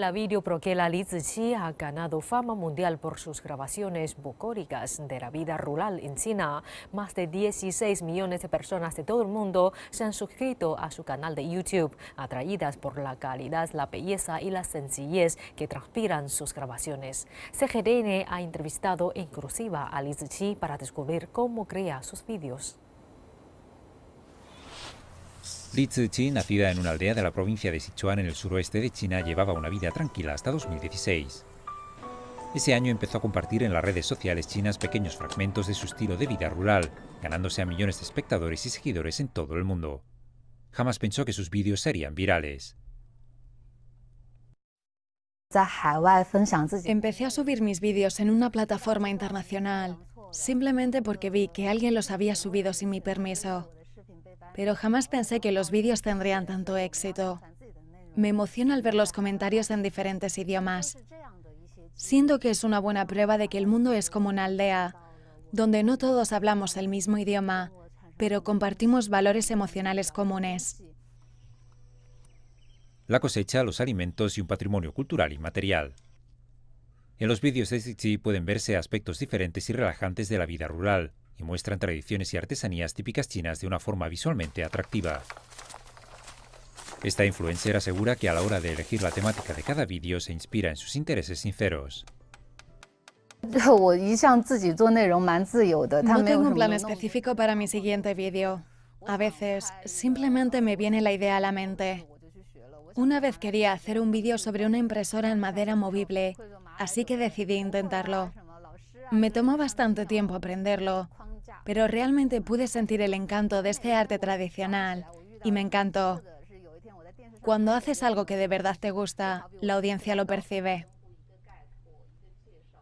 La videoproquela Li Zixi ha ganado fama mundial por sus grabaciones bucóricas de la vida rural en China. Más de 16 millones de personas de todo el mundo se han suscrito a su canal de YouTube, atraídas por la calidad, la belleza y la sencillez que transpiran sus grabaciones. CGDN ha entrevistado inclusiva a Li para descubrir cómo crea sus vídeos. Li Ziqi, nacida en una aldea de la provincia de Sichuan en el suroeste de China, llevaba una vida tranquila hasta 2016. Ese año empezó a compartir en las redes sociales chinas pequeños fragmentos de su estilo de vida rural, ganándose a millones de espectadores y seguidores en todo el mundo. Jamás pensó que sus vídeos serían virales. Empecé a subir mis vídeos en una plataforma internacional, simplemente porque vi que alguien los había subido sin mi permiso pero jamás pensé que los vídeos tendrían tanto éxito. Me emociona al ver los comentarios en diferentes idiomas. Siento que es una buena prueba de que el mundo es como una aldea, donde no todos hablamos el mismo idioma, pero compartimos valores emocionales comunes. La cosecha, los alimentos y un patrimonio cultural y material. En los vídeos de pueden verse aspectos diferentes y relajantes de la vida rural, y muestran tradiciones y artesanías típicas chinas de una forma visualmente atractiva. Esta influencer asegura que a la hora de elegir la temática de cada vídeo se inspira en sus intereses sinceros. No tengo un plan específico para mi siguiente vídeo. A veces simplemente me viene la idea a la mente. Una vez quería hacer un vídeo sobre una impresora en madera movible, así que decidí intentarlo. Me tomó bastante tiempo aprenderlo, pero realmente pude sentir el encanto de este arte tradicional y me encantó. Cuando haces algo que de verdad te gusta, la audiencia lo percibe.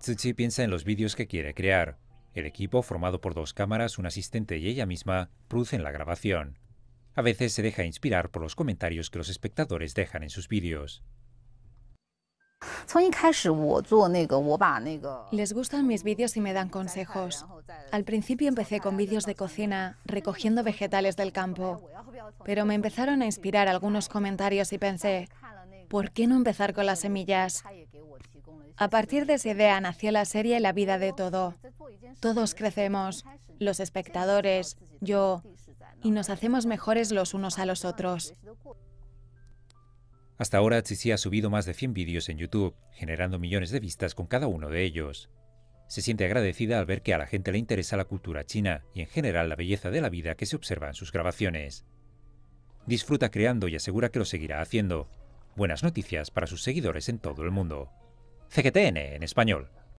Tsuchi piensa en los vídeos que quiere crear. El equipo, formado por dos cámaras, un asistente y ella misma, producen la grabación. A veces se deja inspirar por los comentarios que los espectadores dejan en sus vídeos. Les gustan mis vídeos y me dan consejos. Al principio empecé con vídeos de cocina, recogiendo vegetales del campo, pero me empezaron a inspirar algunos comentarios y pensé, ¿por qué no empezar con las semillas? A partir de esa idea nació la serie La vida de todo. Todos crecemos, los espectadores, yo, y nos hacemos mejores los unos a los otros. Hasta ahora, Tsitsi ha subido más de 100 vídeos en YouTube, generando millones de vistas con cada uno de ellos. Se siente agradecida al ver que a la gente le interesa la cultura china y en general la belleza de la vida que se observa en sus grabaciones. Disfruta creando y asegura que lo seguirá haciendo. Buenas noticias para sus seguidores en todo el mundo. CGTN en español.